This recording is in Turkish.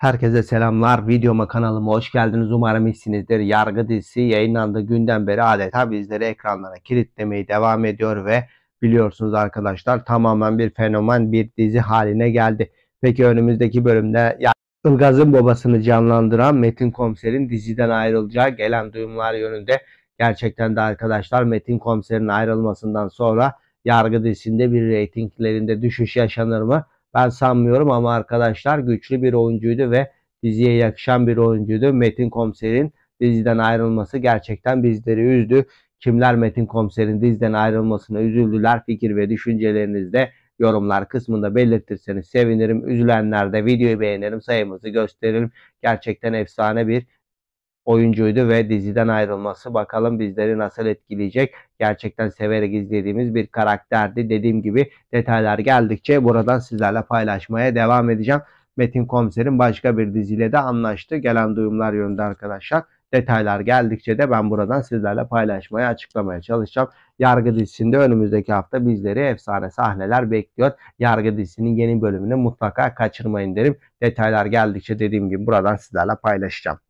Herkese selamlar. Videoma kanalıma hoş geldiniz. Umarım iyisinizdir. Yargı dizisi yayınlandığı günden beri adeta bizleri ekranlara kilitlemeye devam ediyor ve biliyorsunuz arkadaşlar tamamen bir fenomen bir dizi haline geldi. Peki önümüzdeki bölümde yani Ilgaz'ın babasını canlandıran Metin Komiser'in diziden ayrılacağı gelen duyumlar yönünde gerçekten de arkadaşlar Metin Komiser'in ayrılmasından sonra Yargı dizisinde bir reytinglerinde düşüş yaşanır mı? Ben sanmıyorum ama arkadaşlar güçlü bir oyuncuydu ve diziye yakışan bir oyuncuydu. Metin Komiser'in diziden ayrılması gerçekten bizleri üzdü. Kimler Metin Komiser'in diziden ayrılmasına üzüldüler? Fikir ve düşüncelerinizde yorumlar kısmında belirtirseniz sevinirim. Üzülenler de videoyu beğenelim, sayımızı gösterelim. Gerçekten efsane bir oyuncuydu ve diziden ayrılması bakalım bizleri nasıl etkileyecek. Gerçekten severek izlediğimiz bir karakterdi. Dediğim gibi detaylar geldikçe buradan sizlerle paylaşmaya devam edeceğim. Metin Komiser'in başka bir diziyle de anlaştı. Gelen duyumlar yönünde arkadaşlar. Detaylar geldikçe de ben buradan sizlerle paylaşmaya, açıklamaya çalışacağım. Yargı dizisinde önümüzdeki hafta bizleri efsane sahneler bekliyor. Yargı dizisinin yeni bölümünü mutlaka kaçırmayın derim. Detaylar geldikçe dediğim gibi buradan sizlerle paylaşacağım.